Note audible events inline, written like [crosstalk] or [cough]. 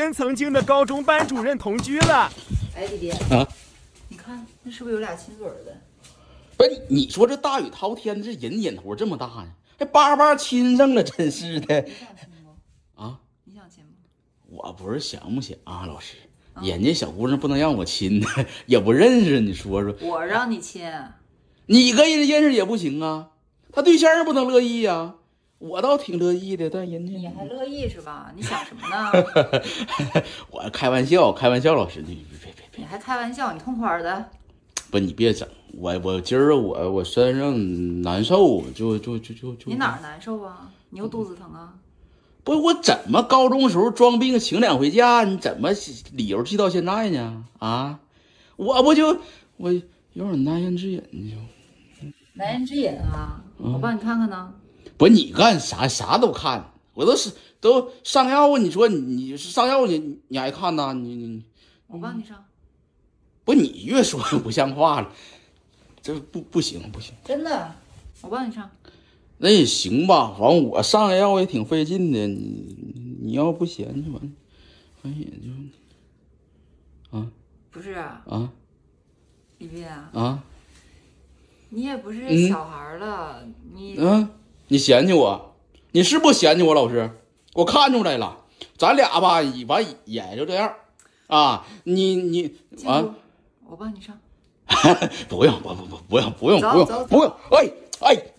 跟曾经的高中班主任同居了，哎弟弟啊，你看那是不是有俩亲嘴的？不是，你说这大雨滔天这人眼头这么大呢？这叭叭亲上了，真是的。你想亲不？啊？你想亲不？我不是想不想啊，老师，人家小姑娘不能让我亲 [laughs] 也不认识，你说说。我让你亲，你跟人认识也不行啊，他对象不能乐意呀。我倒挺乐意的，但人家你还乐意是吧？[laughs] 你想什么呢？[laughs] 我开玩笑，开玩笑，老师，你别别别！你还开玩笑，你痛快的。不，你别整我，我今儿我我身上难受，就就就就就。你哪难受啊？你又肚子疼啊？不，我怎么高中时候装病请两回假？你怎么理由记到现在呢？啊，我不就我有点难言之隐，就难言之隐啊！我帮你看看呢。不，你干啥？啥都看，我都是都上药你说你你是上药你你爱看呐？你你我帮你上，不，你越说不像话了，这不不行不行！真的，我帮你上，那也行吧。完，我上药也挺费劲的，你你要不嫌弃吧？哎，也就啊，不是啊，啊，李斌啊，啊，你也不是小孩了，你嗯。你嫌弃我，你是不嫌弃我老师？我看出来了，咱俩吧，以完也就这样啊。你你啊，我帮你上，[laughs] 不用不不不不用不用不用不用，哎哎。